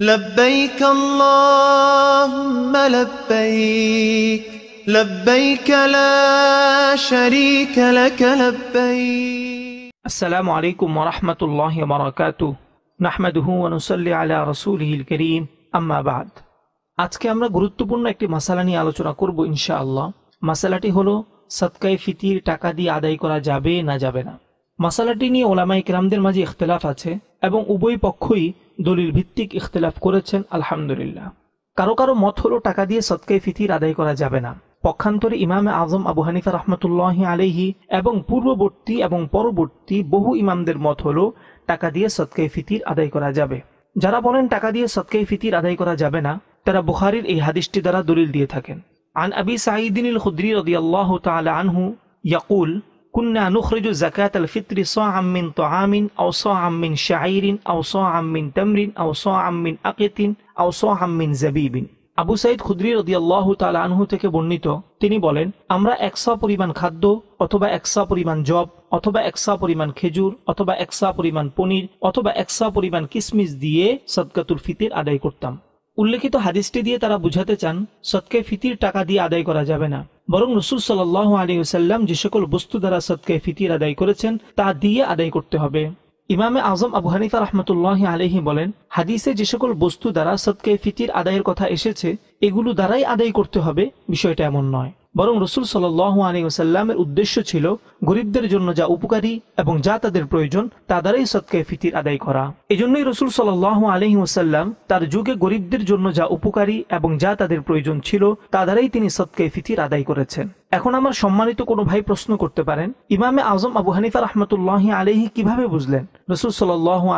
لبيك اللهم لبيك لبيك لا شريك لك لبيك السلام عليكم ورحمة الله وبركاته نحمده ونصلي على رسوله الكريم أما بعد আজকে আমরা গুরুত্বপূর্ণ একটি মশালা নিয়ে আলোচনা করব ইনশাআল্লাহ মশালাটি হলো সৎকায় ফিতির টাকা দিয়ে আদায় করা যাবে না যাবে না মশালাটি নিয়ে ওলামা ইকরামদের মাঝে ইখতলাফ আছে এবং উভয় পক্ষই দলিল ভিত্তিক ইখতলাফ করেছেন আলহামদুলিল্লাহ কারো কারো মত হলো টাকা দিয়ে সৎকাই ফিতির আদায় করা যাবে না পক্ষান্তরে ইমামে আজম আবু হানিফা রহমতুল্লাহ আলহি এবং পূর্ববর্তী এবং পরবর্তী বহু ইমামদের মত হলো টাকা দিয়ে সৎকাই ফিতির আদায় করা যাবে যারা বলেন টাকা দিয়ে সৎকাই ফিতির আদায় করা যাবে না তারা বুখারির এই হাদিসটি দ্বারা দলিল দিয়ে থাকেন আন আবি سعيد খুদ্রি رضي الله تعالى আনহু ইয়াকুল কুন্না নুখরিজু জাকাত আল ফিত্রি আমিন তো আমিন আও আমিন শাহরিন আও আমিন আও আমিন আও আমিন জাবিবিন আবু সাইদ খুদ্রি রদিয়াল্লাহ তাল আনহু থেকে বর্ণিত তিনি বলেন আমরা একশা পরিমাণ খাদ্য অথবা একশা পরিমাণ জব অথবা একশা পরিমাণ খেজুর অথবা একশা পরিমাণ পনির অথবা একশা পরিমাণ কিসমিস দিয়ে সদকাতুল ফিতির আদায় করতাম উল্লেখিত হাদিসটি দিয়ে তারা বুঝাতে চান সৎকে ফিতির টাকা দিয়ে আদায় করা যাবে না বরং রসুল সাল্লাহ আলিউসাল্লাম যে সকল বস্তু দ্বারা সৎকে ফিতির আদায় করেছেন তা দিয়ে আদায় করতে হবে ইমামে আজম আবু হানিফা রহমতুল্লাহ আলহি বলেন হাদিসে যে সকল বস্তু দ্বারা সৎকে ফিতির আদায়ের কথা এসেছে এগুলো দ্বারাই আদায় করতে হবে বিষয়টা এমন নয় বরং রসুল সাল্লাহ আলী ওসাল্লামের উদ্দেশ্য ছিল গরিবদের জন্য যা উপকারী এবং যা তাদের প্রয়োজন তা দ্বারাই সৎকায় ফিতির আদায় করা এজন্যই রসুল সাল আলী ওসাল্লাম তার যুগে গরিবদের জন্য যা উপকারী এবং যা তাদের প্রয়োজন ছিল তা দ্বারাই তিনি সৎকায় ফিতির আদায় করেছেন এখন আমার সম্মানিত কোনো ভাই প্রশ্ন করতে পারেন ইমামে আজম আবু হানিফা রহমতুল্লাহ আলহি কিভাবে বুঝলেন রসুল সাল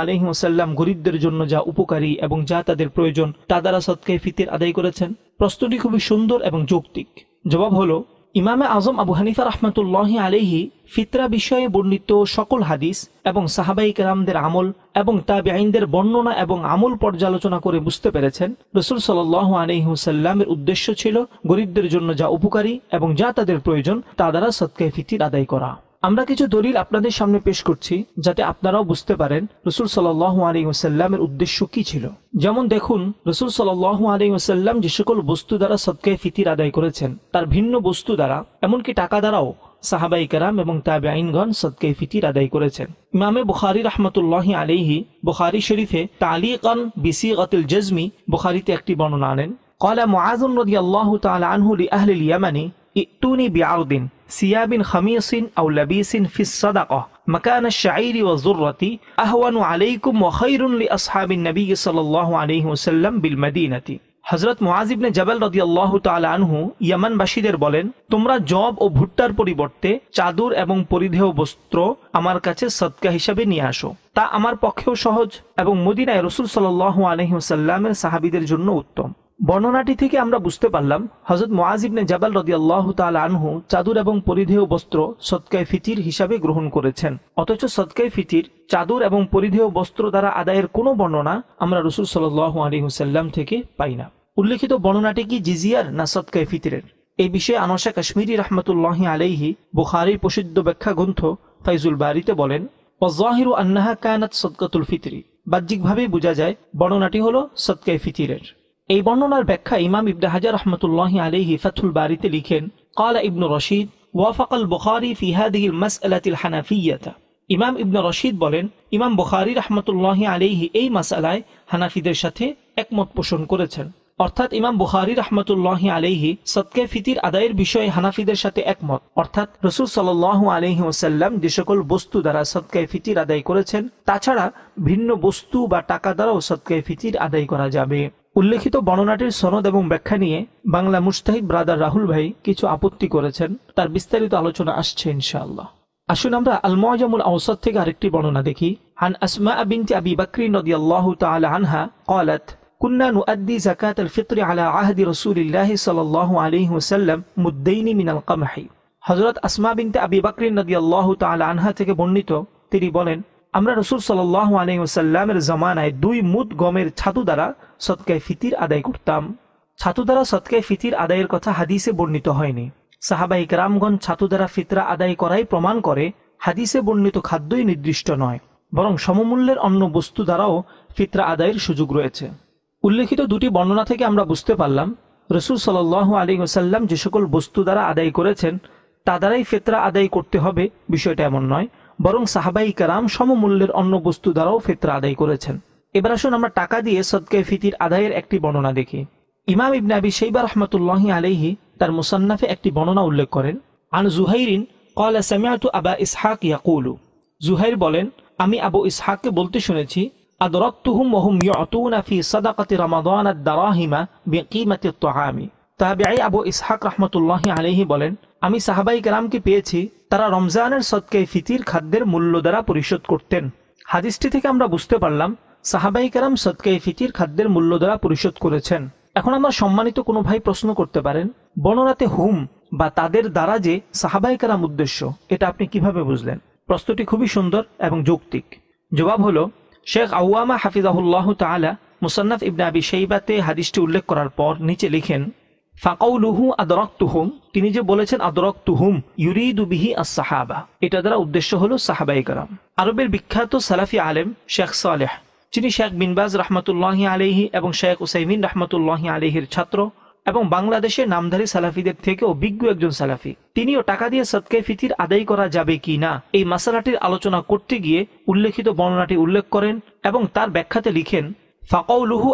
আলহি ওসাল্লাম গরিবদের জন্য যা উপকারী এবং যা তাদের প্রয়োজন তা দ্বারা সৎকায় ফিতির আদায় করেছেন প্রশ্নটি খুবই সুন্দর এবং যৌক্তিক জবাব হলো ইমামে আজম আবু হানিফা রহমতুল্লাহ আলহি ফিতরা বিষয়ে বর্ণিত সকল হাদিস এবং সাহাবাই কেরামদের আমল এবং তা আইনদের বর্ণনা এবং আমল পর্যালোচনা করে বুঝতে পেরেছেন রসুল সাল আলহিহসাল্লামের উদ্দেশ্য ছিল গরিবদের জন্য যা উপকারী এবং যা তাদের প্রয়োজন তা দ্বারা সৎকায় ফিতির আদায় করা আমরা কিছু দলিল আপনাদের সামনে পেশ করছি যাতে আপনারাও বুঝতে পারেন রসুল সাল্লাহ আলিউসাল্লামের উদ্দেশ্য কি ছিল যেমন দেখুন রসুল সাল্লাহ আলিউসাল্লাম যে সকল বস্তু দ্বারা সৎকায় ফিতির আদায় করেছেন তার ভিন্ন বস্তু দ্বারা এমনকি টাকা দ্বারাও সাহাবাই কারাম এবং তাবে আইনগণ সদকে ফিতির আদায় করেছেন ইমামে বুখারি রহমতুল্লাহ আলিহি বুখারি শরীফে তালিকান বিসি কতিল জজমি বুখারিতে একটি বর্ণনা আনেন قال معاذ رضي الله تعالى عنه لأهل اليمن ইতুনি বিআরদিন সিয়াবিন খামিসিন আও লাবিসিন ফিস সাদাকাহ مكان الشعير والذرة أهون عليكم وخير لأصحاب النبي صلى الله عليه وسلم بالمدينة হজরত মোয়াজিবনে জাবেল রদি আল্লাহ আনহু ইয়ামানবাসীদের বলেন তোমরা জব ও ভুট্টার পরিবর্তে চাদর এবং পরিধেয় বস্ত্র আমার কাছে সৎকা হিসাবে নিয়ে আসো তা আমার পক্ষেও সহজ এবং মদিনায় রসুল সাল সাল্লামের সাহাবিদের জন্য উত্তম বর্ণনাটি থেকে আমরা বুঝতে পারলাম হজরত মোয়াজিবনে জাবাল রদি আল্লাহ তাল আনহু চাদর এবং পরিধেয় বস্ত্র সৎকায় ফিতির হিসাবে গ্রহণ করেছেন অথচ সৎকায় ফিতির চাদর এবং পরিধেয় বস্ত্র দ্বারা আদায়ের কোনো বর্ণনা আমরা রসুল সাল্লাহ আলী হুসাল্লাম থেকে পাই না উল্লেখিত বর্ণনাটি কি জিজিয়ার না সৎকায় ফিতিরের এই বিষয়ে আনসা কাশ্মীরি রহমতুল্লাহ আলাইহি বুখারির প্রসিদ্ধ ব্যাখ্যা গ্রন্থ ফাইজুল বারিতে বলেন ওজাহিরু আন্নাহা কায়নাত সদকাতুল ফিতরি বাহ্যিকভাবেই বোঝা যায় বর্ণনাটি হল সৎকায় ফিতিরের এই বর্ণনার ব্যাখ্যা ইমাম ইবনে হাজার রহমতুল্লাহ আলহি ফাথুল বাড়িতে লিখেন কালা ইবনু রশিদ ওয়াফাকাল البخاري ফিহাদিল মাস আলাতিল الحنفية ইমাম ইবনু রশিদ বলেন ইমাম বুখারি রহমতুল্লাহ আলহি এই মাসালায় হানাফিদের সাথে একমত পোষণ করেছেন অর্থাৎ ইমাম বুখারি রহমতুল্লাহ আলহি সৎকে ফিতির আদায়ের বিষয়ে হানাফিদের সাথে একমত অর্থাৎ রসুল সাল আলহি ওসাল্লাম যে সকল বস্তু দ্বারা সৎকায় ফিতির আদায় করেছেন তাছাড়া ভিন্ন বস্তু বা টাকা দ্বারাও সৎকায় ফিতির আদায় করা যাবে উল্লেখিত বর্ণনাটির সনদ এবং ব্যাখ্যা নিয়ে বাংলা মুস্তাহিদ ব্রাদার রাহুল ভাই কিছু আপত্তি করেছেন তার বিস্তারিত আলোচনা আসছে ইনশাআল্লাহ আসুন আমরা আলমজামুল আওসাদ থেকে আরেকটি বর্ণনা দেখি হান আসমা বিনতি আবি বকরি নদিয়াল্লাহু তাআলা আনহা কলাত كنا نؤدي زكاة الفطر على عهد رسول الله صلى الله عليه وسلم مدين من القمح হযরত আসমা বিনতে আবি বকরি নদিয়াল্লাহু তাআলা আনহা থেকে বর্ণিত তিনি বলেন আমরা রসুল সাল্লাহ আলহিউসাল্লামের জমানায় দুই মুদ গমের ছাতু দ্বারা সৎকায় ফিতির আদায় করতাম ছাতু দ্বারা সৎকায় ফিতির আদায়ের কথা হাদিসে বর্ণিত হয়নি সাহাবাহিক রামগঞ্জ ছাতু দ্বারা ফিতরা আদায় করাই প্রমাণ করে হাদিসে বর্ণিত খাদ্যই নির্দিষ্ট নয় বরং সমমূল্যের অন্য বস্তু দ্বারাও ফিতরা আদায়ের সুযোগ রয়েছে উল্লেখিত দুটি বর্ণনা থেকে আমরা বুঝতে পারলাম রসুল সাল্লাহ আলী ওসাল্লাম যে সকল বস্তু দ্বারা আদায় করেছেন তা দ্বারাই ফেতরা আদায় করতে হবে বিষয়টা এমন নয় বরং সাহাবাই কারাম সমমূল্যের অন্য বস্তু দ্বারাও ফিতরা আদায় করেছেন এবার আসুন আমরা টাকা দিয়ে সদকে ফিতির আদায়ের একটি বর্ণনা দেখি ইমাম ইবনে আবি সেইবা রহমতুল্লাহি আলহি তার মুসান্নাফে একটি বর্ণনা উল্লেখ করেন আন জুহাইরিন কল সামিয়াতু আবা ইসহাক ইয়াকুলু জুহাইর বলেন আমি আবু ইসহাককে বলতে শুনেছি আদরাত্তুহুম ওহুম ইয়াতুনা ফি সাদাকাতি রমাদান আদ-দারাহিমা বিকিমাতি আত-তাআমি আবু ইসহাক রাহমাতুল্লাহি আলাইহি বলেন আমি সাহাবাই কালামকে পেয়েছি তারা রমজানের সৎকে ফিতির খাদ্যের মূল্য দ্বারা পরিশোধ করতেন হাদিসটি থেকে আমরা বুঝতে পারলাম সাহাবাই কালাম সৎকে ফিতির খাদ্যের মূল্য দ্বারা পরিশোধ করেছেন এখন আমার সম্মানিত কোনো ভাই প্রশ্ন করতে পারেন বনরাতে হুম বা তাদের দ্বারা যে সাহাবাই কালাম উদ্দেশ্য এটা আপনি কিভাবে বুঝলেন প্রশ্নটি খুবই সুন্দর এবং যৌক্তিক জবাব হলো শেখ আউয়ামা হাফিজাহুল্লাহ তালা মুসান্নাফ ইবনাবি আবি সেইবাতে হাদিসটি উল্লেখ করার পর নিচে লিখেন ফাকাউলুহু আদরাক্তুহুম তিনি যে বলেছেন আদরক তুহুম ইউরিদুবিহি আস সাহাবা এটা দ্বারা উদ্দেশ্য হলো সাহাবাই কারাম আরবের বিখ্যাত সালাফি আলেম শেখ সালেহ যিনি শেখ বিনবাজ রহমতুল্লাহ আলহি এবং শেখ উসাইমিন রহমতুল্লাহ আলহির ছাত্র এবং বাংলাদেশের নামধারী সালাফিদের থেকেও বিজ্ঞ একজন সালাফি তিনিও টাকা দিয়ে সৎকে ফিতির আদায় করা যাবে কি না এই মাসালাটির আলোচনা করতে গিয়ে উল্লেখিত বর্ণনাটি উল্লেখ করেন এবং তার ব্যাখ্যাতে লিখেন ফাকাউলুহু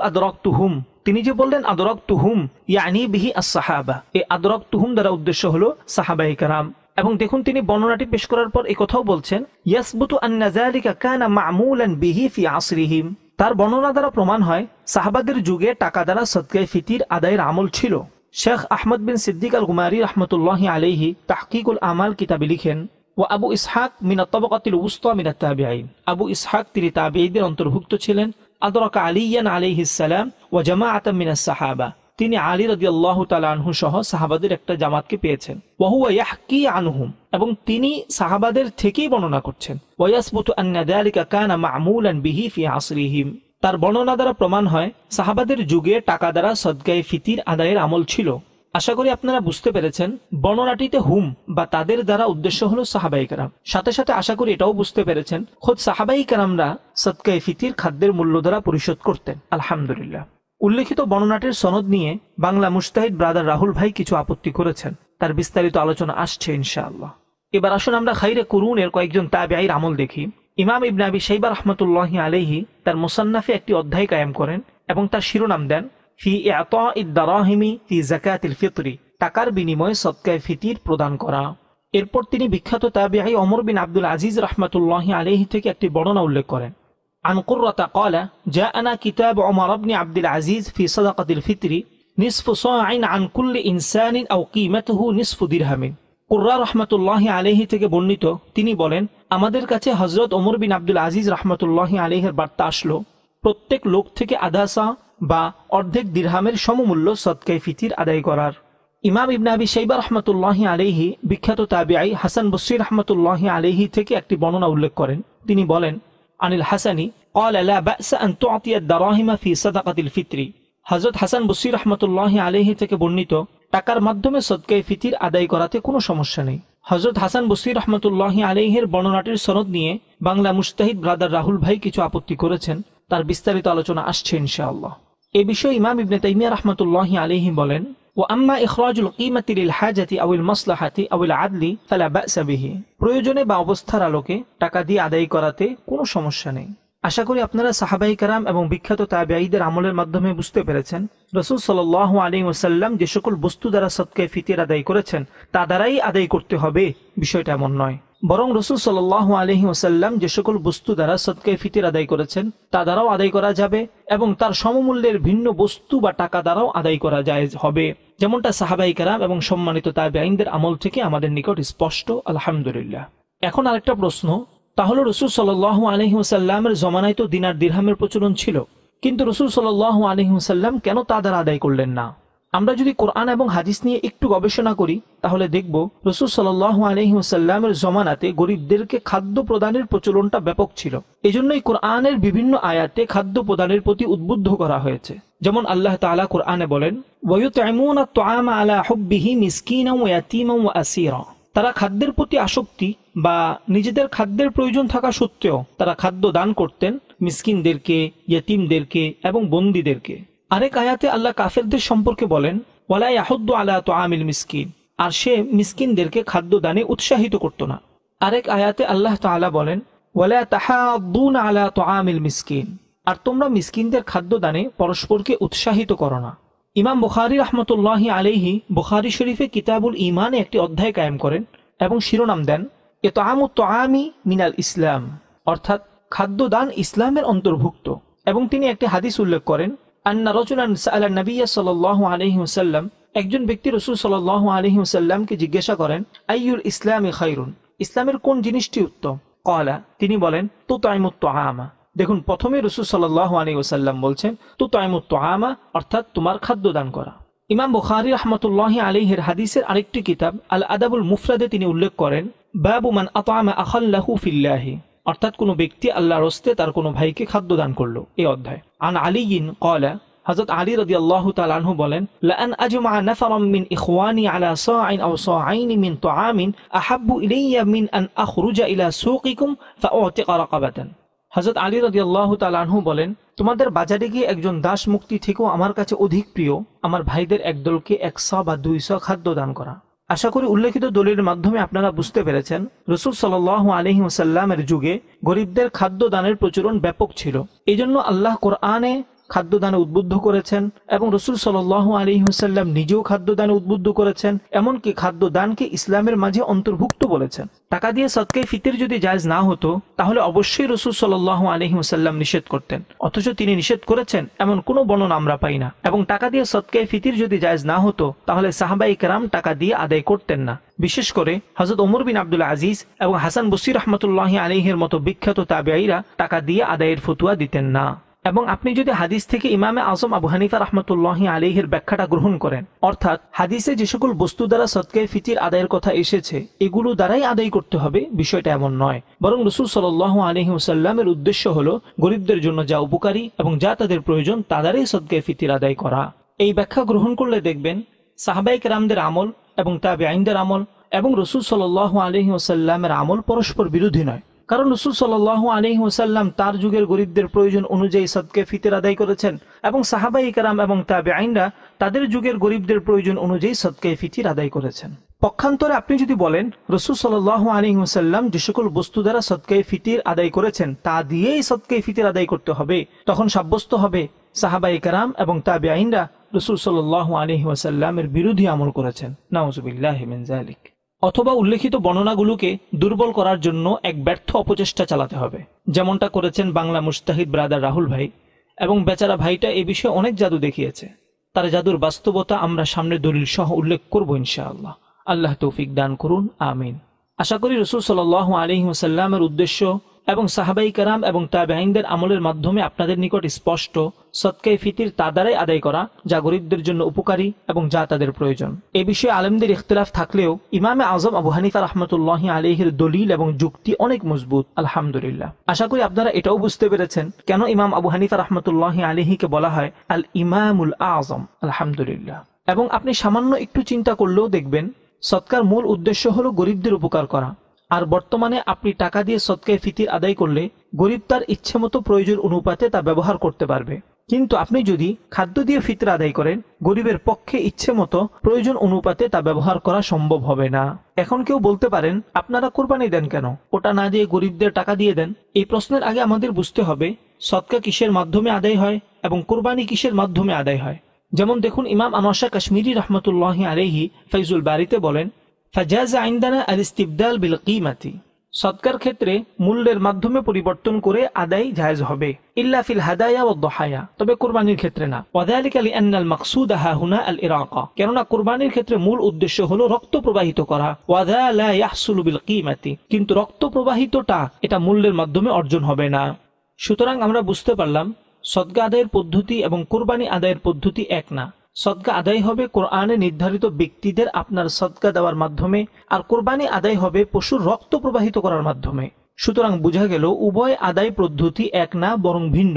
তুহুম তিনি যে বললেন আদরক তুহুম ইয়ানি বিহি আস সাহাবা এই আদরক তুহুম দ্বারা উদ্দেশ্য হল সাহাবাহি কারাম এবং দেখুন তিনি বর্ণনাটি পেশ করার পর কথাও বলছেন ইয়াসবুতু আন্নাজালিকা কানা মামুলান বিহি ফি আসরিহিম তার বর্ণনা দ্বারা প্রমাণ হয় সাহাবাদের যুগে টাকা দ্বারা সৎকায় ফিতির আদায়ের আমল ছিল শেখ আহমদ বিন সিদ্দিক আল গুমারি রহমতুল্লাহ আলহি তাহকিকুল আমাল কিতাবে লিখেন ও আবু ইসহাক মিনা তবকাতিল উস্তা মিনা তাবিআ আবু ইসহাক তিনি তাবিঈদের অন্তর্ভুক্ত ছিলেন আদরক আলিয়ান আলিহিসাল্লাম ও জামা আতামিনা সাহাবা তিনি আলী রদি আল্লাহ তালাহু সহ সাহাবাদের একটা জামাতকে পেয়েছেন ওয়াহুয়া ইয়াহকি আনহুম এবং তিনি সাহাবাদের থেকেই বর্ণনা করছেন ওয়াসবুত আন্নাদালিকা কানা মামুল বিহি ফি আসরিহিম তার বর্ণনা দ্বারা প্রমাণ হয় সাহাবাদের যুগে টাকা দ্বারা সদ্গায় ফিতির আদায়ের আমল ছিল আশা করি আপনারা বুঝতে পেরেছেন বর্ণনাটিতে হুম বা তাদের দ্বারা উদ্দেশ্য হলো সাহাবাই কারাম সাথে সাথে আশা করি এটাও বুঝতে পেরেছেন খোদ সাহাবাই কারামরা সৎকায় ফিতির খাদ্যের মূল্য দ্বারা পরিশোধ করতেন আলহামদুলিল্লাহ উল্লেখিত বর্ণনাটির সনদ নিয়ে বাংলা মুস্তাহিদ ব্রাদার রাহুল ভাই কিছু আপত্তি করেছেন তার বিস্তারিত আলোচনা আসছে ইনশাআল্লাহ এবার আসুন আমরা খাইরে কুরুনের কয়েকজন তাবেআইর আমল দেখি ইমাম ইবনাবি সেইবার রহমতুল্লাহ আলহি তার মুসান্নাফে একটি অধ্যায় কায়েম করেন এবং তার শিরোনাম দেন ফি ইয়াতিমি ফি জাকাতিল ফিতরি টাকার বিনিময়ে সৎকায় ফিতির প্রদান করা এরপর তিনি বিখ্যাত তাবিআই অমর বিন আব্দুল আজিজ রহমতুল্লাহ আলহি থেকে একটি বর্ণনা উল্লেখ করেন عن قرة قال جاءنا كتاب عمر بن عبد العزيز في صدقة الفطر نصف صاع عن كل إنسان أو قيمته نصف درهم কুর্রা রহমতুল্লাহ আলহি থেকে বর্ণিত তিনি বলেন আমাদের কাছে হজরত ওমর বিন আব্দুল আজিজ রহমতুল্লাহ আলহের বার্তা আসলো প্রত্যেক লোক থেকে আধা সা বা অর্ধেক দিরহামের সমমূল্য সৎকাই ফিতির আদায় করার ইমাম ইবনা সেইবার সাইবা রহমতুল্লাহি বিখ্যাত তাবিআই হাসান বসরি রহমতুল্লাহি আলিহি থেকে একটি বর্ণনা উল্লেখ করেন তিনি বলেন আনিল হাসানি قال لا بأس أن تعطي الدراهم في صدقة الفطر হযরত হাসান বসরি রহমতুল্লাহি আলিহি থেকে বর্ণিত টাকার মাধ্যমে সদকাই ফিতির আদায় করাতে কোনো সমস্যা নেই হজরত হাসান বসির রহমতুল্লাহি আলিহের বর্ণনাটির সনদ নিয়ে বাংলা মুস্তাহিদ ব্রাদার রাহুল ভাই কিছু আপত্তি করেছেন তার বিস্তারিত আলোচনা আসছে ইনশাআল্লাহ এ বিষয়ে ইমাম ইবনে তাইমিয়া রহমতুল্লাহ আলহিম বলেন ও আম্মা ইখরাজুল কিমাতিল হাজাতি আউল মাসলাহাতি আউল আদলি ফালা বাসাবিহি প্রয়োজনে বা অবস্থার আলোকে টাকা দিয়ে আদায় করাতে কোনো সমস্যা নেই আশা করি আপনারা সাহাবাই কারাম এবং বিখ্যাত তাবিআদের আমলের মাধ্যমে বুঝতে পেরেছেন রসুল সাল আলী ওসাল্লাম যে সকল বস্তু দ্বারা সৎকে ফিতির আদায় করেছেন তা দ্বারাই আদায় করতে হবে বিষয়টা এমন নয় বরং রসুল সাল্লাহ আলহি ওসাল্লাম যে সকল বস্তু দ্বারা সৎকে ফিতির আদায় করেছেন তা দ্বারাও আদায় করা যাবে এবং তার সমমূল্যের ভিন্ন বস্তু বা টাকা দ্বারাও আদায় করা যায় হবে যেমনটা সাহাবাই কারাম এবং সম্মানিত তার আইনদের আমল থেকে আমাদের নিকট স্পষ্ট আলহামদুলিল্লাহ এখন আরেকটা প্রশ্ন তাহলে রসুল সাল্লাহ আলহি ওসাল্লামের জমানায় তো দিনার দিরহামের প্রচলন ছিল কিন্তু রসুল সাল্লাহ আলহি ওসাল্লাম কেন তা দ্বারা আদায় করলেন না আমরা যদি কোরআন এবং হাদিস নিয়ে একটু গবেষণা করি তাহলে দেখব রসুল সাল্লাহ আলহিউসাল্লামের জমানাতে গরিবদেরকে খাদ্য প্রদানের প্রচলনটা ব্যাপক ছিল এজন্যই কোরআনের বিভিন্ন আয়াতে খাদ্য প্রদানের প্রতি উদ্বুদ্ধ করা হয়েছে যেমন আল্লাহ তালা কোরআনে বলেন তারা খাদ্যের প্রতি আসক্তি বা নিজেদের খাদ্যের প্রয়োজন থাকা সত্ত্বেও তারা খাদ্য দান করতেন মিসকিনদেরকে ইয়তিমদেরকে এবং বন্দীদেরকে আরেক আয়াতে আল্লাহ কাফেরদের সম্পর্কে বলেন ওয়ালা আহদ্দ আলা তো আমিল মিসকিন আর সে মিসকিনদেরকে খাদ্য দানে উৎসাহিত করত না আরেক আয়াতে আল্লাহ তালা বলেন ওয়ালা তাহাদুন আলা তো আমিল মিসকিন আর তোমরা মিসকিনদের খাদ্য দানে পরস্পরকে উৎসাহিত করো না ইমাম বুখারি রহমতুল্লাহ আলহি বুখারি শরীফে কিতাবুল ইমানে একটি অধ্যায় কায়েম করেন এবং শিরোনাম দেন এ তো আম তো আমি মিনাল ইসলাম অর্থাৎ খাদ্যদান ইসলামের অন্তর্ভুক্ত এবং তিনি একটি হাদিস উল্লেখ করেন আন্না রচুলান সাল্লা নবিয়া সাল্লাহ আলহিউসাল্লাম একজন ব্যক্তি রসুল সাল্লাহ সাল্লামকে জিজ্ঞাসা করেন আইউল ইসলামী খাইরুন ইসলামের কোন জিনিসটি উত্তম কলা তিনি বলেন তো তাইমুত্ত আমা দেখুন প্রথমে রসুল সাল্লাহ আলহিউসাল্লাম বলছেন তো তাইমুত্ত আমা অর্থাৎ তোমার খাদ্য দান করা ইমাম বুখারি রহমতুল্লাহ আলহের হাদিসের আরেকটি কিতাব আল আদাবুল মুফরাদে তিনি উল্লেখ করেন বাবু মান আতামা আখাল্লাহু ফিল্লাহি অর্থাৎ কোনো ব্যক্তি আল্লাহর হস্তে তার কোনো ভাইকে খাদ্য দান করলো এ অধ্যায় আন আলী কলা হজরত আলী রদি আল্লাহ তালু বলেন লান আজমা নাফারাম মিন ইখওয়ানি আলা সাইন আও সাইন মিন তুআমিন আহাব্বু ইলাইয়া মিন আন আখরুজা ইলা সুকিকুম ফাউতিকা রাকাবাতান হজরত আলী রদি আল্লাহ তালু বলেন তোমাদের বাজারে গিয়ে একজন দাস মুক্তি থেকেও আমার কাছে অধিক প্রিয় আমার ভাইদের একদলকে একশো বা দুইশো খাদ্য দান করা আশা করি উল্লেখিত দলিলের মাধ্যমে আপনারা বুঝতে পেরেছেন রসুল সাল আলহি ওসাল্লামের যুগে গরিবদের খাদ্য দানের প্রচলন ব্যাপক ছিল এজন্য আল্লাহ কোরআনে খাদ্যদানে উদ্বুদ্ধ করেছেন এবং রসুল সাল আলী হুসাল্লাম নিজেও খাদ্যদানে উদ্বুদ্ধ করেছেন এমনকি খাদ্যদানকে ইসলামের মাঝে অন্তর্ভুক্ত বলেছেন টাকা দিয়ে সৎকে ফিতির যদি জায়জ না হতো তাহলে অবশ্যই রসুল সাল্লাহ আলী হুসাল্লাম নিষেধ করতেন অথচ তিনি নিষেধ করেছেন এমন কোনো বর্ণনা আমরা পাই না এবং টাকা দিয়ে সৎকে ফিতির যদি জায়জ না হতো তাহলে সাহাবাই কেরাম টাকা দিয়ে আদায় করতেন না বিশেষ করে হজরত ওমর বিন আব্দুল আজিজ এবং হাসান বসির রহমতুল্লাহ আলিহের মতো বিখ্যাত তাবিয়াইরা টাকা দিয়ে আদায়ের ফতুয়া দিতেন না এবং আপনি যদি হাদিস থেকে ইমামে আজম আবু হানিফা রহমতুল্লাহ আলিহের ব্যাখ্যাটা গ্রহণ করেন অর্থাৎ হাদিসে যে সকল বস্তু দ্বারা সৎকায় ফিতির আদায়ের কথা এসেছে এগুলো দ্বারাই আদায় করতে হবে বিষয়টা এমন নয় বরং রসুল সাল আলহি সাল্লামের উদ্দেশ্য হলো গরিবদের জন্য যা উপকারী এবং যা তাদের প্রয়োজন তা দ্বারাই সৎকায় ফিতির আদায় করা এই ব্যাখ্যা গ্রহণ করলে দেখবেন সাহাবাইক রামদের আমল এবং তাবে আইনদের আমল এবং রসুল সাল আলহি ওসাল্লামের আমল পরস্পর বিরোধী নয় কারণ রসুল সাল্লাহ আলিহাসাল্লাম তার যুগের গরিবদের প্রয়োজন অনুযায়ী সদকে ফিতের আদায় করেছেন এবং সাহাবাই কারাম এবং তাবে আইনরা তাদের যুগের গরিবদের প্রয়োজন অনুযায়ী সদকে ফিতির আদায় করেছেন পক্ষান্তরে আপনি যদি বলেন রসুল সাল্লাহ আলিহাসাল্লাম যে সকল বস্তু দ্বারা সদকে ফিতির আদায় করেছেন তা দিয়েই সদকে ফিতির আদায় করতে হবে তখন সাব্যস্ত হবে সাহাবাই কারাম এবং তাবে আইনরা রসুল সাল্লাহ আলিহাসাল্লামের বিরোধী আমল করেছেন নাউজুবিল্লাহ মিনজালিক অথবা উল্লেখিত বর্ণনাগুলোকে দুর্বল করার জন্য এক ব্যর্থ অপচেষ্টা চালাতে হবে যেমনটা করেছেন বাংলা মুস্তাহিদ ব্রাদার রাহুল ভাই এবং বেচারা ভাইটা এ বিষয়ে অনেক জাদু দেখিয়েছে তার জাদুর বাস্তবতা আমরা সামনে দলিল সহ উল্লেখ করব ইনশাআল্লাহ আল্লাহ তৌফিক দান করুন আমিন আশা করি রসুল সাল আলহিমসাল্লামের উদ্দেশ্য এবং সাহাবাই কারাম এবং তাবেআইনদের আমলের মাধ্যমে আপনাদের নিকট স্পষ্ট সৎকাই ফিতির তা দ্বারাই আদায় করা যা গরিবদের জন্য উপকারী এবং যা তাদের প্রয়োজন এ বিষয়ে আলেমদের ইখতলাফ থাকলেও ইমামে আজম আবু হানিফা রহমতুল্লাহ আলিহির দলিল এবং যুক্তি অনেক মজবুত আলহামদুলিল্লাহ আশা করি আপনারা এটাও বুঝতে পেরেছেন কেন ইমাম আবু হানিফা রহমতুল্লাহ আলিহিকে বলা হয় আল ইমামুল আজম আলহামদুলিল্লাহ এবং আপনি সামান্য একটু চিন্তা করলেও দেখবেন সৎকার মূল উদ্দেশ্য হলো গরিবদের উপকার করা আর বর্তমানে আপনি টাকা দিয়ে সৎকায় ফিতির আদায় করলে গরিব তার ইচ্ছে মতো প্রয়োজন অনুপাতে তা ব্যবহার করতে পারবে কিন্তু আপনি যদি খাদ্য দিয়ে ফিতরা আদায় করেন গরিবের পক্ষে ইচ্ছে মতো প্রয়োজন অনুপাতে তা ব্যবহার করা সম্ভব হবে না এখন কেউ বলতে পারেন আপনারা কোরবানি দেন কেন ওটা না দিয়ে গরিবদের টাকা দিয়ে দেন এই প্রশ্নের আগে আমাদের বুঝতে হবে সৎকা কিসের মাধ্যমে আদায় হয় এবং কোরবানি কিসের মাধ্যমে আদায় হয় যেমন দেখুন ইমাম আনোয়াশা কাশ্মীরি রহমতুল্লাহ আলহি ফাইজুল বাড়িতে বলেন ফাজাজ আইন্দানা আল ইস্তিবদাল বিল কিমাতি সৎকার ক্ষেত্রে মূল্যের মাধ্যমে পরিবর্তন করে আদায় জায়জ হবে ইল্লা ফিল হাদায়া ও দহায়া তবে কোরবানির ক্ষেত্রে না ওয়াদালিক আলী আন্নাল মাকসুদ হুনা আল ইরাক কেননা কোরবানির ক্ষেত্রে মূল উদ্দেশ্য হলো রক্ত প্রবাহিত করা ওয়াদা লা ইয়াহসুলু বিল কিমাতি কিন্তু রক্ত প্রবাহিতটা এটা মূল্যের মাধ্যমে অর্জন হবে না সুতরাং আমরা বুঝতে পারলাম সদকা আদায়ের পদ্ধতি এবং কোরবানি আদায়ের পদ্ধতি এক না সদকা আদায় হবে কোরআনে নির্ধারিত ব্যক্তিদের আপনার সদকা দেওয়ার মাধ্যমে আর কোরবানি আদায় হবে পশুর রক্ত প্রবাহিত করার মাধ্যমে সুতরাং বোঝা গেল উভয় আদায় পদ্ধতি এক না বরং ভিন্ন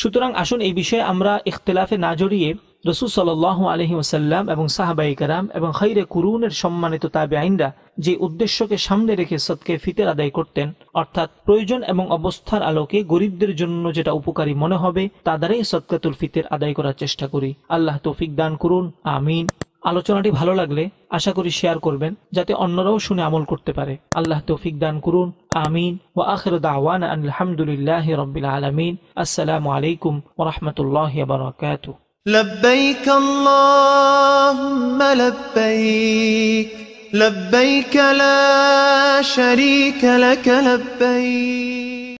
সুতরাং আসুন এই বিষয়ে আমরা ইখতলাফে না জড়িয়ে রসুল সাল্লাহ আলহি ওসাল্লাম এবং সাহাবাই কারাম এবং খৈরে কুরুনের সম্মানিত তাবে আইনরা যে উদ্দেশ্যকে সামনে রেখে সৎকে ফিতের আদায় করতেন অর্থাৎ প্রয়োজন এবং অবস্থার আলোকে গরিবদের জন্য যেটা উপকারী মনে হবে তা দ্বারাই সৎকাতুল ফিতের আদায় করার চেষ্টা করি আল্লাহ তৌফিক দান করুন আমিন আলোচনাটি ভালো লাগলে আশা করি শেয়ার করবেন যাতে অন্যরাও শুনে আমল করতে পারে আল্লাহ তৌফিক দান করুন আমিন ও আখর দাওয়ান আলহামদুলিল্লাহ রবিল আলমিন আসসালামু আলাইকুম ওরহমতুল্লাহ বারকাতু لبيك اللهم لبيك لبيك لا شريك لك لبيك